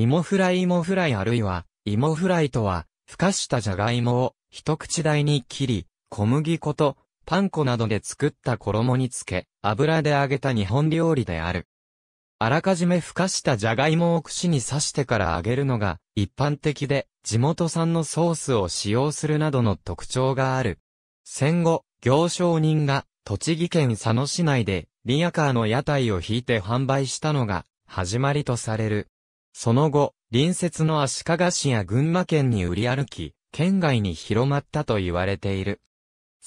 芋フライ芋フライあるいは、芋フライとは、孵化したじゃがいもを一口大に切り、小麦粉とパン粉などで作った衣につけ、油で揚げた日本料理である。あらかじめ孵化したじゃがいもを串に刺してから揚げるのが一般的で、地元産のソースを使用するなどの特徴がある。戦後、行商人が栃木県佐野市内でリヤカーの屋台を引いて販売したのが始まりとされる。その後、隣接の足利市や群馬県に売り歩き、県外に広まったと言われている。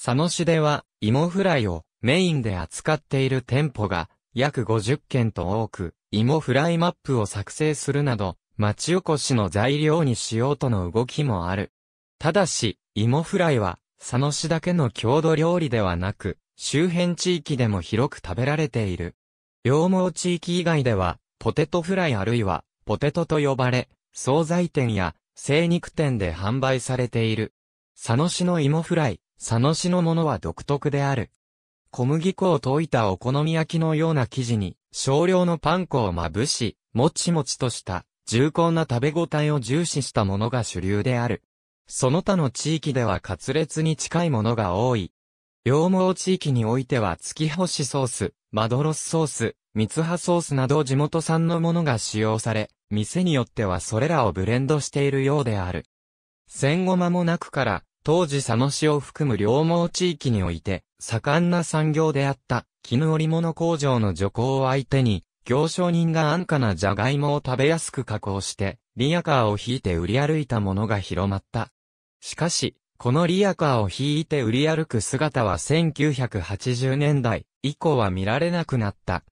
佐野市では、芋フライをメインで扱っている店舗が約50件と多く、芋フライマップを作成するなど、町おこしの材料にしようとの動きもある。ただし、芋フライは、佐野市だけの郷土料理ではなく、周辺地域でも広く食べられている。羊毛地域以外では、ポテトフライあるいは、ポテトと呼ばれ、惣菜店や精肉店で販売されている。佐野市の芋フライ、佐野市のものは独特である。小麦粉を溶いたお好み焼きのような生地に少量のパン粉をまぶし、もちもちとした重厚な食べ応えを重視したものが主流である。その他の地域ではカツレツに近いものが多い。羊毛地域においては月星ソース、マドロスソース、蜜葉ソースなど地元産のものが使用され、店によってはそれらをブレンドしているようである。戦後間もなくから、当時佐野市を含む両毛地域において、盛んな産業であった、絹織物工場の除行を相手に、行商人が安価なジャガイモを食べやすく加工して、リアカーを引いて売り歩いたものが広まった。しかし、このリアカーを引いて売り歩く姿は1980年代以降は見られなくなった。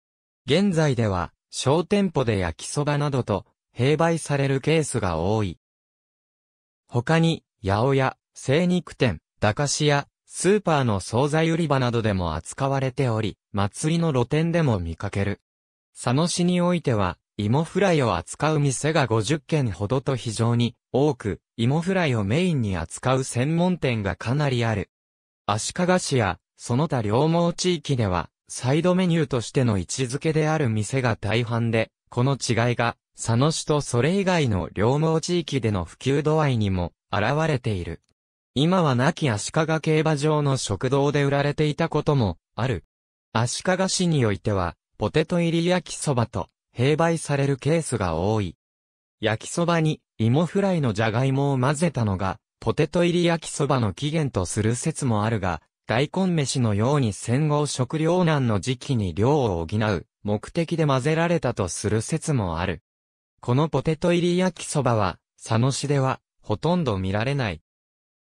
現在では、小店舗で焼きそばなどと、併売されるケースが多い。他に、八百屋、精肉店、駄菓子屋、スーパーの惣菜売り場などでも扱われており、祭りの露店でも見かける。佐野市においては、芋フライを扱う店が50軒ほどと非常に多く、芋フライをメインに扱う専門店がかなりある。足利市や、その他両毛地域では、サイドメニューとしての位置づけである店が大半で、この違いが、佐野市とそれ以外の両毛地域での普及度合いにも現れている。今は亡き足利競馬場の食堂で売られていたこともある。足利市においては、ポテト入り焼きそばと併売されるケースが多い。焼きそばに芋フライのじゃがいもを混ぜたのが、ポテト入り焼きそばの起源とする説もあるが、大根飯のように戦後食糧難の時期に量を補う目的で混ぜられたとする説もある。このポテト入り焼きそばは、佐野市では、ほとんど見られない。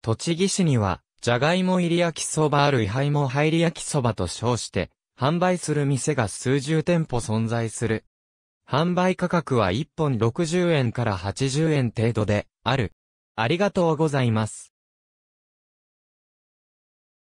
栃木市には、じゃがいも入り焼きそばあるいはいも入り焼きそばと称して、販売する店が数十店舗存在する。販売価格は1本60円から80円程度で、ある。ありがとうございます。